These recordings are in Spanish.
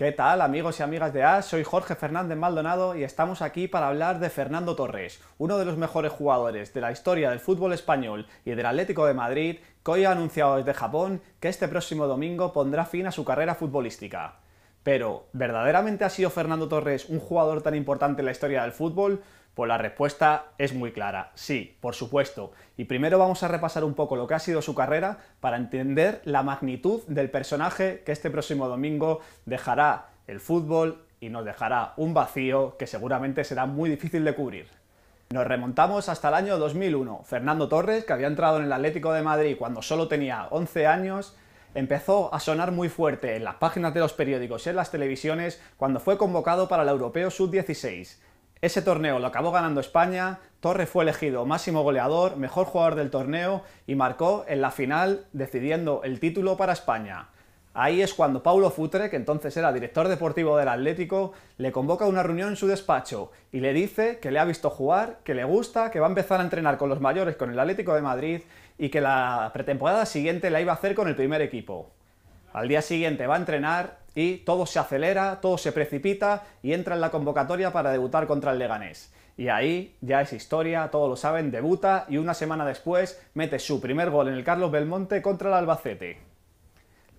¿Qué tal amigos y amigas de AS? Soy Jorge Fernández Maldonado y estamos aquí para hablar de Fernando Torres, uno de los mejores jugadores de la historia del fútbol español y del Atlético de Madrid, que hoy ha anunciado desde Japón que este próximo domingo pondrá fin a su carrera futbolística. Pero, ¿verdaderamente ha sido Fernando Torres un jugador tan importante en la historia del fútbol? Pues la respuesta es muy clara, sí, por supuesto. Y primero vamos a repasar un poco lo que ha sido su carrera para entender la magnitud del personaje que este próximo domingo dejará el fútbol y nos dejará un vacío que seguramente será muy difícil de cubrir. Nos remontamos hasta el año 2001. Fernando Torres, que había entrado en el Atlético de Madrid cuando solo tenía 11 años, empezó a sonar muy fuerte en las páginas de los periódicos y en las televisiones cuando fue convocado para el Europeo Sub-16. Ese torneo lo acabó ganando España, Torres fue elegido máximo goleador, mejor jugador del torneo y marcó en la final decidiendo el título para España. Ahí es cuando Paulo Futre, que entonces era director deportivo del Atlético, le convoca a una reunión en su despacho y le dice que le ha visto jugar, que le gusta, que va a empezar a entrenar con los mayores, con el Atlético de Madrid y que la pretemporada siguiente la iba a hacer con el primer equipo. Al día siguiente va a entrenar y todo se acelera, todo se precipita y entra en la convocatoria para debutar contra el Leganés. Y ahí ya es historia, todos lo saben, debuta y una semana después mete su primer gol en el Carlos Belmonte contra el Albacete.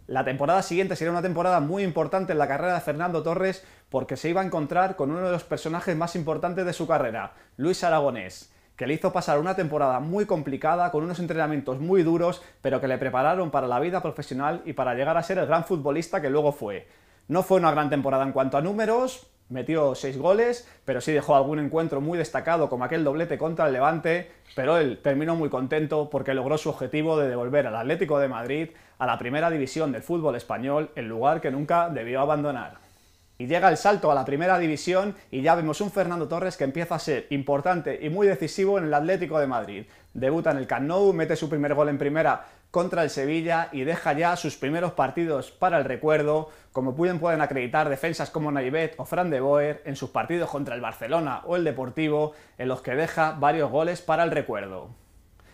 La temporada siguiente sería una temporada muy importante en la carrera de Fernando Torres porque se iba a encontrar con uno de los personajes más importantes de su carrera, Luis Aragonés que le hizo pasar una temporada muy complicada, con unos entrenamientos muy duros, pero que le prepararon para la vida profesional y para llegar a ser el gran futbolista que luego fue. No fue una gran temporada en cuanto a números, metió seis goles, pero sí dejó algún encuentro muy destacado como aquel doblete contra el Levante, pero él terminó muy contento porque logró su objetivo de devolver al Atlético de Madrid a la primera división del fútbol español, el lugar que nunca debió abandonar. Y llega el salto a la primera división y ya vemos un Fernando Torres que empieza a ser importante y muy decisivo en el Atlético de Madrid. Debuta en el Camp mete su primer gol en primera contra el Sevilla y deja ya sus primeros partidos para el recuerdo, como pueden, pueden acreditar defensas como Naivet o Fran de Boer en sus partidos contra el Barcelona o el Deportivo, en los que deja varios goles para el recuerdo.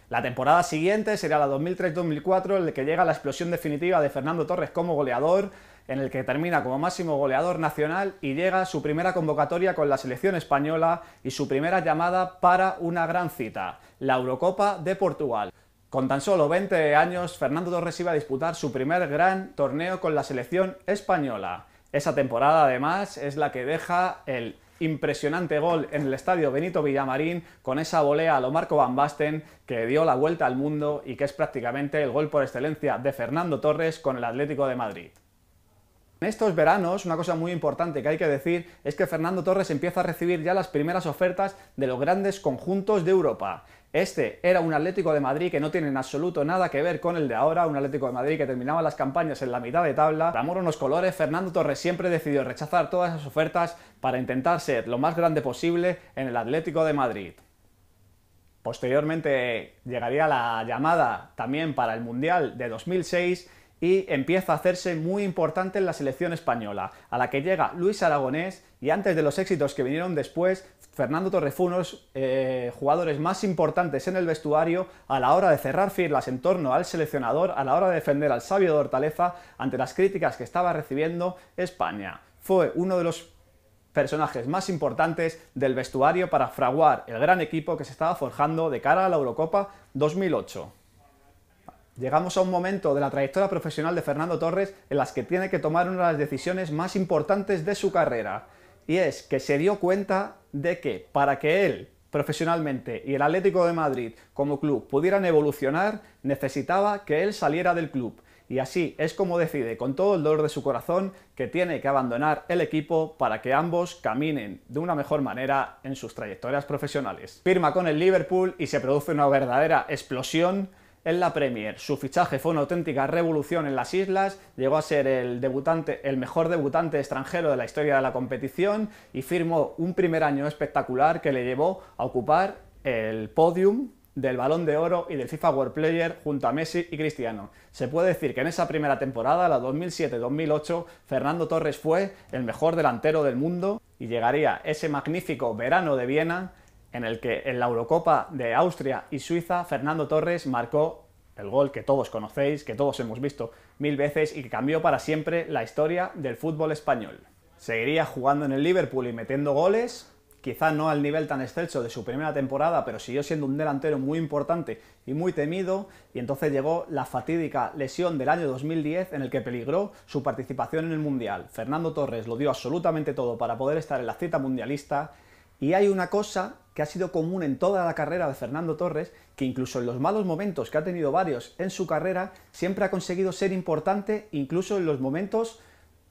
La temporada siguiente será la 2003-2004, en la que llega la explosión definitiva de Fernando Torres como goleador, en el que termina como máximo goleador nacional y llega su primera convocatoria con la selección española y su primera llamada para una gran cita, la Eurocopa de Portugal. Con tan solo 20 años, Fernando Torres iba a disputar su primer gran torneo con la selección española. Esa temporada, además, es la que deja el impresionante gol en el estadio Benito Villamarín con esa volea a lo Marco Van Basten que dio la vuelta al mundo y que es prácticamente el gol por excelencia de Fernando Torres con el Atlético de Madrid. En estos veranos, una cosa muy importante que hay que decir es que Fernando Torres empieza a recibir ya las primeras ofertas de los grandes conjuntos de Europa. Este era un Atlético de Madrid que no tiene en absoluto nada que ver con el de ahora, un Atlético de Madrid que terminaba las campañas en la mitad de tabla. Para amor a colores, Fernando Torres siempre decidió rechazar todas esas ofertas para intentar ser lo más grande posible en el Atlético de Madrid. Posteriormente llegaría la llamada también para el Mundial de 2006 y empieza a hacerse muy importante en la selección española, a la que llega Luis Aragonés y antes de los éxitos que vinieron después, Fernando Torrefunos, eh, jugadores más importantes en el vestuario a la hora de cerrar filas en torno al seleccionador, a la hora de defender al sabio de Hortaleza ante las críticas que estaba recibiendo España. Fue uno de los personajes más importantes del vestuario para fraguar el gran equipo que se estaba forjando de cara a la Eurocopa 2008. Llegamos a un momento de la trayectoria profesional de Fernando Torres en las que tiene que tomar una de las decisiones más importantes de su carrera, y es que se dio cuenta de que para que él profesionalmente y el Atlético de Madrid como club pudieran evolucionar, necesitaba que él saliera del club. Y así es como decide, con todo el dolor de su corazón, que tiene que abandonar el equipo para que ambos caminen de una mejor manera en sus trayectorias profesionales. Firma con el Liverpool y se produce una verdadera explosión en la Premier. Su fichaje fue una auténtica revolución en las islas, llegó a ser el, debutante, el mejor debutante extranjero de la historia de la competición y firmó un primer año espectacular que le llevó a ocupar el podium del Balón de Oro y del FIFA World Player junto a Messi y Cristiano. Se puede decir que en esa primera temporada, la 2007-2008, Fernando Torres fue el mejor delantero del mundo y llegaría ese magnífico verano de Viena en el que en la Eurocopa de Austria y Suiza Fernando Torres marcó el gol que todos conocéis, que todos hemos visto mil veces y que cambió para siempre la historia del fútbol español. Seguiría jugando en el Liverpool y metiendo goles, quizá no al nivel tan excelso de su primera temporada, pero siguió siendo un delantero muy importante y muy temido, y entonces llegó la fatídica lesión del año 2010 en el que peligró su participación en el Mundial. Fernando Torres lo dio absolutamente todo para poder estar en la cita mundialista y hay una cosa que ha sido común en toda la carrera de Fernando Torres, que incluso en los malos momentos que ha tenido varios en su carrera, siempre ha conseguido ser importante, incluso en los momentos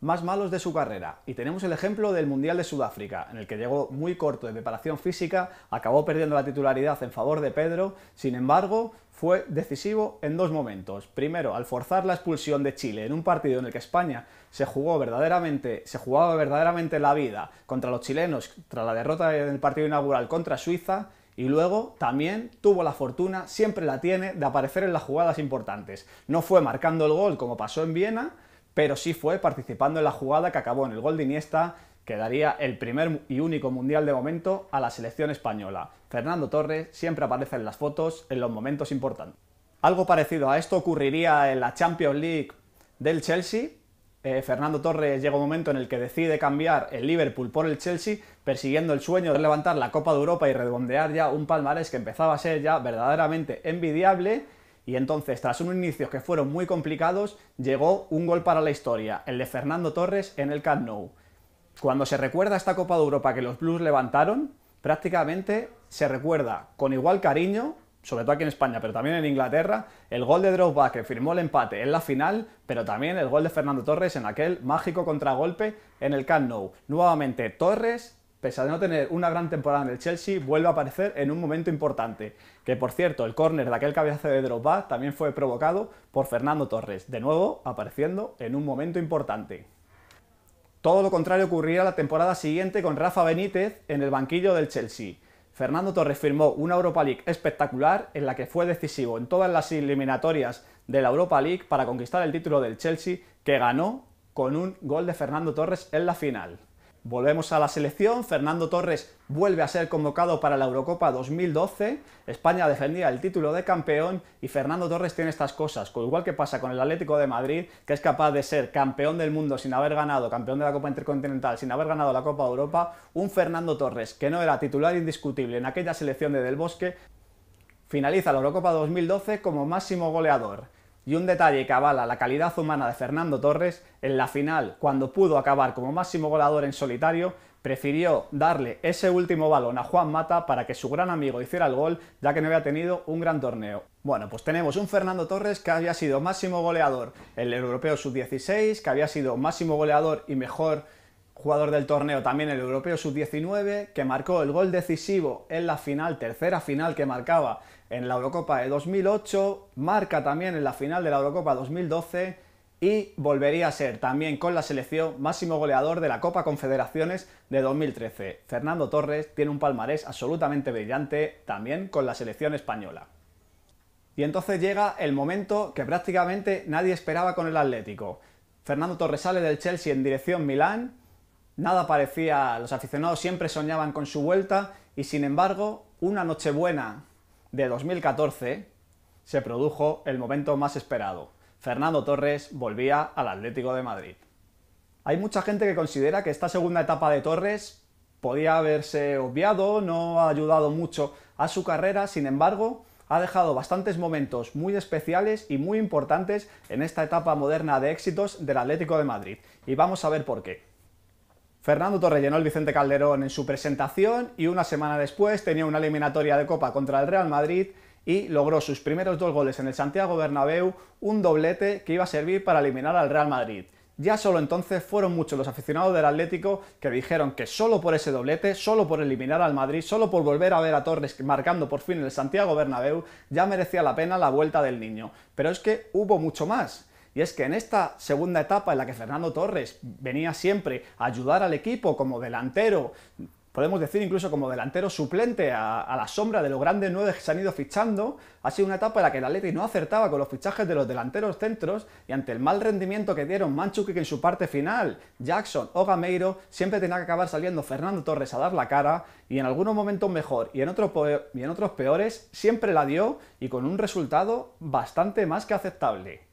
más malos de su carrera. Y tenemos el ejemplo del Mundial de Sudáfrica, en el que llegó muy corto de preparación física, acabó perdiendo la titularidad en favor de Pedro, sin embargo, fue decisivo en dos momentos. Primero, al forzar la expulsión de Chile en un partido en el que España se jugó verdaderamente, se jugaba verdaderamente la vida contra los chilenos tras la derrota del partido inaugural contra Suiza, y luego también tuvo la fortuna, siempre la tiene, de aparecer en las jugadas importantes. No fue marcando el gol como pasó en Viena, pero sí fue participando en la jugada que acabó en el gol de Iniesta, que daría el primer y único mundial de momento a la selección española. Fernando Torres siempre aparece en las fotos en los momentos importantes. Algo parecido a esto ocurriría en la Champions League del Chelsea. Eh, Fernando Torres llega un momento en el que decide cambiar el Liverpool por el Chelsea, persiguiendo el sueño de levantar la Copa de Europa y redondear ya un palmarés que empezaba a ser ya verdaderamente envidiable y entonces, tras unos inicios que fueron muy complicados, llegó un gol para la historia, el de Fernando Torres en el Camp Cuando se recuerda esta Copa de Europa que los Blues levantaron, prácticamente se recuerda con igual cariño, sobre todo aquí en España, pero también en Inglaterra, el gol de Drogba que firmó el empate en la final, pero también el gol de Fernando Torres en aquel mágico contragolpe en el Camp Nou. Nuevamente Torres pese a no tener una gran temporada en el Chelsea, vuelve a aparecer en un momento importante. Que por cierto, el córner de aquel cabezazo de Drogba también fue provocado por Fernando Torres, de nuevo apareciendo en un momento importante. Todo lo contrario ocurrió la temporada siguiente con Rafa Benítez en el banquillo del Chelsea. Fernando Torres firmó una Europa League espectacular en la que fue decisivo en todas las eliminatorias de la Europa League para conquistar el título del Chelsea que ganó con un gol de Fernando Torres en la final. Volvemos a la selección, Fernando Torres vuelve a ser convocado para la Eurocopa 2012, España defendía el título de campeón y Fernando Torres tiene estas cosas, con igual que pasa con el Atlético de Madrid, que es capaz de ser campeón del mundo sin haber ganado, campeón de la Copa Intercontinental sin haber ganado la Copa Europa, un Fernando Torres que no era titular indiscutible en aquella selección de Del Bosque, finaliza la Eurocopa 2012 como máximo goleador y un detalle que avala la calidad humana de Fernando Torres, en la final, cuando pudo acabar como máximo goleador en solitario, prefirió darle ese último balón a Juan Mata para que su gran amigo hiciera el gol, ya que no había tenido un gran torneo. Bueno, pues tenemos un Fernando Torres que había sido máximo goleador en el Europeo Sub-16, que había sido máximo goleador y mejor jugador del torneo, también el europeo sub-19, que marcó el gol decisivo en la final, tercera final que marcaba en la Eurocopa de 2008, marca también en la final de la Eurocopa 2012 y volvería a ser también con la selección máximo goleador de la Copa Confederaciones de 2013. Fernando Torres tiene un palmarés absolutamente brillante también con la selección española. Y entonces llega el momento que prácticamente nadie esperaba con el Atlético. Fernando Torres sale del Chelsea en dirección Milán, Nada parecía, los aficionados siempre soñaban con su vuelta y sin embargo, una Nochebuena de 2014 se produjo el momento más esperado. Fernando Torres volvía al Atlético de Madrid. Hay mucha gente que considera que esta segunda etapa de Torres podía haberse obviado, no ha ayudado mucho a su carrera, sin embargo, ha dejado bastantes momentos muy especiales y muy importantes en esta etapa moderna de éxitos del Atlético de Madrid, y vamos a ver por qué. Fernando Torre llenó el Vicente Calderón en su presentación y una semana después tenía una eliminatoria de Copa contra el Real Madrid y logró sus primeros dos goles en el Santiago Bernabéu, un doblete que iba a servir para eliminar al Real Madrid. Ya solo entonces fueron muchos los aficionados del Atlético que dijeron que solo por ese doblete, solo por eliminar al Madrid, solo por volver a ver a Torres marcando por fin el Santiago Bernabéu, ya merecía la pena la vuelta del niño. Pero es que hubo mucho más. Y es que en esta segunda etapa en la que Fernando Torres venía siempre a ayudar al equipo como delantero, podemos decir incluso como delantero suplente a, la sombra de los grandes nueve que se han ido fichando, ha sido una etapa en la que el Atleti no acertaba con los fichajes de los delanteros centros y ante el mal rendimiento que dieron Manchukic en su parte final, Jackson o Gameiro, siempre tenía que acabar saliendo Fernando Torres a dar la cara y en algunos momentos mejor y y en otros peores, siempre la dio y con un resultado bastante más que aceptable.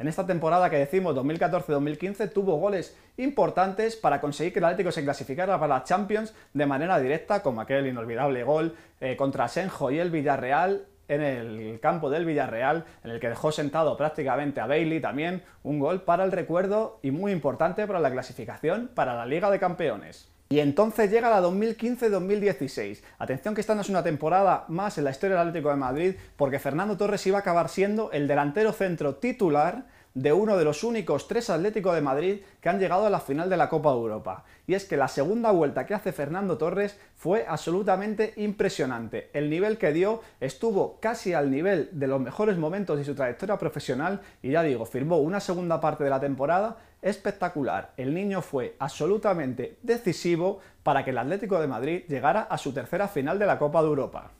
En esta temporada que decimos 2014-2015 tuvo goles importantes para conseguir que el Atlético se clasificara para la Champions de manera directa, como aquel inolvidable gol eh, contra Senjo y el Villarreal en el campo del Villarreal, en el que dejó sentado prácticamente a Bailey también, un gol para el recuerdo y muy importante para la clasificación para la Liga de Campeones. Y entonces llega la 2015-2016. Atención que esta no es una temporada más en la historia del Atlético de Madrid, porque Fernando Torres iba a acabar siendo el delantero centro titular de uno de los únicos tres Atlético de Madrid que han llegado a la final de la Copa de Europa. Y es que la segunda vuelta que hace Fernando Torres fue absolutamente impresionante. El nivel que dio estuvo casi al nivel de los mejores momentos de su trayectoria profesional y ya digo, firmó una segunda parte de la temporada espectacular. El niño fue absolutamente decisivo para que el Atlético de Madrid llegara a su tercera final de la Copa de Europa.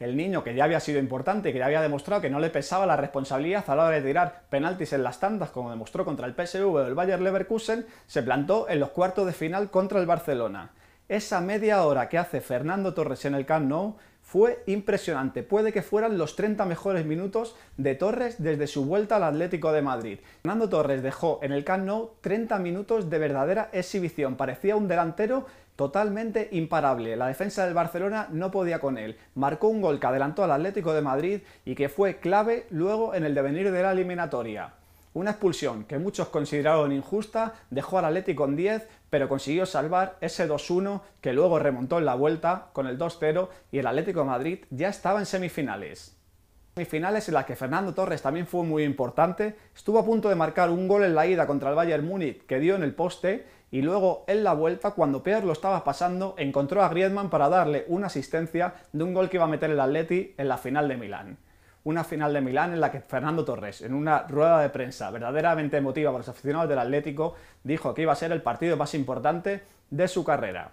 El niño que ya había sido importante, que ya había demostrado que no le pesaba la responsabilidad a la hora de tirar penaltis en las tandas, como demostró contra el PSV o el Bayer Leverkusen, se plantó en los cuartos de final contra el Barcelona. Esa media hora que hace Fernando Torres en el Camp Nou fue impresionante. Puede que fueran los 30 mejores minutos de Torres desde su vuelta al Atlético de Madrid. Fernando Torres dejó en el Camp Nou 30 minutos de verdadera exhibición. Parecía un delantero totalmente imparable. La defensa del Barcelona no podía con él. Marcó un gol que adelantó al Atlético de Madrid y que fue clave luego en el devenir de la eliminatoria. Una expulsión que muchos consideraron injusta, dejó al Atlético en 10, pero consiguió salvar ese 2-1 que luego remontó en la vuelta con el 2-0 y el Atlético de Madrid ya estaba en semifinales semifinales en las que Fernando Torres también fue muy importante, estuvo a punto de marcar un gol en la ida contra el Bayern Múnich que dio en el poste y luego en la vuelta, cuando Pierre lo estaba pasando, encontró a Griezmann para darle una asistencia de un gol que iba a meter el Atleti en la final de Milán. Una final de Milán en la que Fernando Torres, en una rueda de prensa verdaderamente emotiva para los aficionados del Atlético, dijo que iba a ser el partido más importante de su carrera.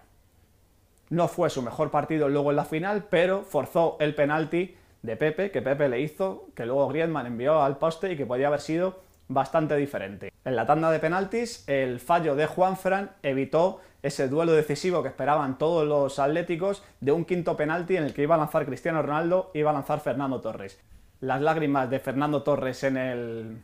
No fue su mejor partido luego en la final, pero forzó el penalti de Pepe, que Pepe le hizo, que luego Griezmann envió al poste y que podía haber sido bastante diferente. En la tanda de penaltis, el fallo de Juanfran evitó ese duelo decisivo que esperaban todos los atléticos de un quinto penalti en el que iba a lanzar Cristiano Ronaldo iba a lanzar Fernando Torres. Las lágrimas de Fernando Torres en el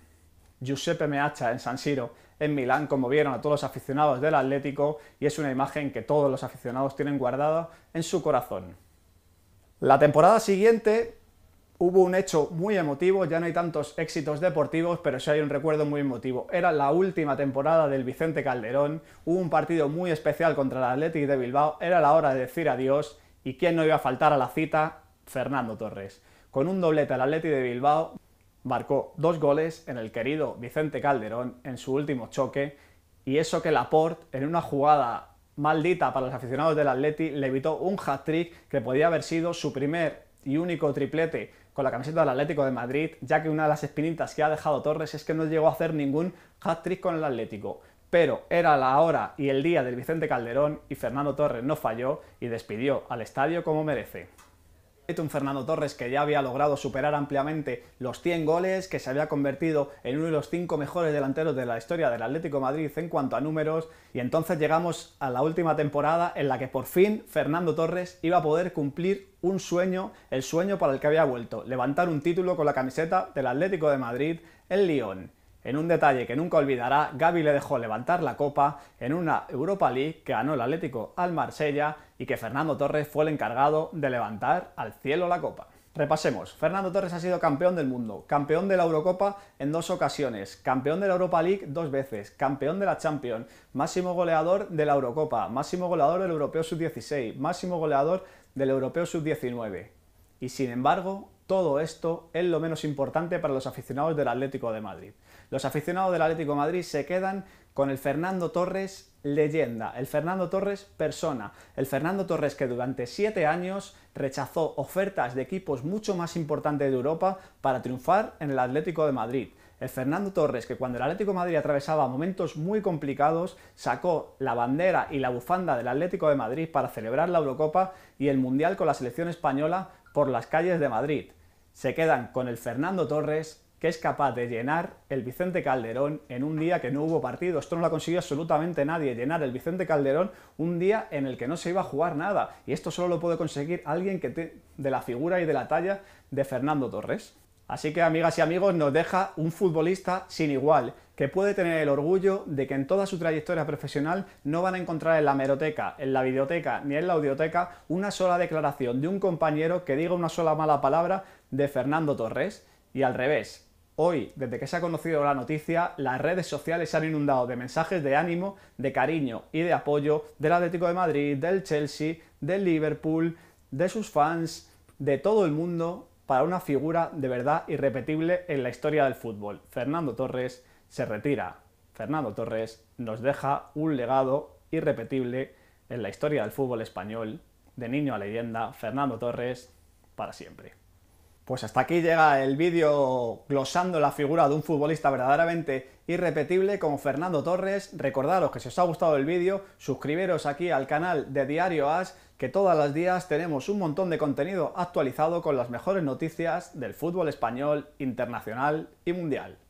Giuseppe Meacha en San Siro en Milán conmovieron a todos los aficionados del Atlético y es una imagen que todos los aficionados tienen guardada en su corazón. La temporada siguiente hubo un hecho muy emotivo, ya no hay tantos éxitos deportivos, pero sí hay un recuerdo muy emotivo. Era la última temporada del Vicente Calderón, hubo un partido muy especial contra el Athletic de Bilbao, era la hora de decir adiós y quién no iba a faltar a la cita, Fernando Torres. Con un doblete al Athletic de Bilbao, marcó dos goles en el querido Vicente Calderón en su último choque y eso que Laporte en una jugada maldita para los aficionados del Atleti le evitó un hat-trick que podía haber sido su primer y único triplete con la camiseta del Atlético de Madrid, ya que una de las espinitas que ha dejado Torres es que no llegó a hacer ningún hat-trick con el Atlético. Pero era la hora y el día del Vicente Calderón y Fernando Torres no falló y despidió al estadio como merece un Fernando Torres que ya había logrado superar ampliamente los 100 goles, que se había convertido en uno de los cinco mejores delanteros de la historia del Atlético Madrid en cuanto a números, y entonces llegamos a la última temporada en la que por fin Fernando Torres iba a poder cumplir un sueño, el sueño para el que había vuelto, levantar un título con la camiseta del Atlético de Madrid en Lyon. En un detalle que nunca olvidará, Gaby le dejó levantar la copa en una Europa League que ganó el Atlético al Marsella y que Fernando Torres fue el encargado de levantar al cielo la copa. Repasemos, Fernando Torres ha sido campeón del mundo, campeón de la Eurocopa en dos ocasiones, campeón de la Europa League dos veces, campeón de la Champions, máximo goleador de la Eurocopa, máximo goleador del Europeo Sub-16, máximo goleador del Europeo Sub-19. Y sin embargo, todo esto es lo menos importante para los aficionados del Atlético de Madrid los aficionados del Atlético Madrid se quedan con el Fernando Torres leyenda, el Fernando Torres persona, el Fernando Torres que durante siete años rechazó ofertas de equipos mucho más importantes de Europa para triunfar en el Atlético de Madrid. El Fernando Torres, que cuando el Atlético de Madrid atravesaba momentos muy complicados, sacó la bandera y la bufanda del Atlético de Madrid para celebrar la Eurocopa y el Mundial con la selección española por las calles de Madrid. Se quedan con el Fernando Torres que es capaz de llenar el Vicente Calderón en un día que no hubo partido. Esto no lo ha conseguido absolutamente nadie, llenar el Vicente Calderón un día en el que no se iba a jugar nada. Y esto solo lo puede conseguir alguien que de la figura y de la talla de Fernando Torres. Así que, amigas y amigos, nos deja un futbolista sin igual, que puede tener el orgullo de que en toda su trayectoria profesional no van a encontrar en la meroteca, en la videoteca ni en la audioteca una sola declaración de un compañero que diga una sola mala palabra de Fernando Torres. Y al revés, Hoy, desde que se ha conocido la noticia, las redes sociales se han inundado de mensajes de ánimo, de cariño y de apoyo del Atlético de Madrid, del Chelsea, del Liverpool, de sus fans, de todo el mundo, para una figura de verdad irrepetible en la historia del fútbol. Fernando Torres se retira. Fernando Torres nos deja un legado irrepetible en la historia del fútbol español. De niño a leyenda, Fernando Torres para siempre. Pues hasta aquí llega el vídeo glosando la figura de un futbolista verdaderamente irrepetible como Fernando Torres. Recordaros que si os ha gustado el vídeo, suscribiros aquí al canal de Diario As, que todos los días tenemos un montón de contenido actualizado con las mejores noticias del fútbol español, internacional y mundial.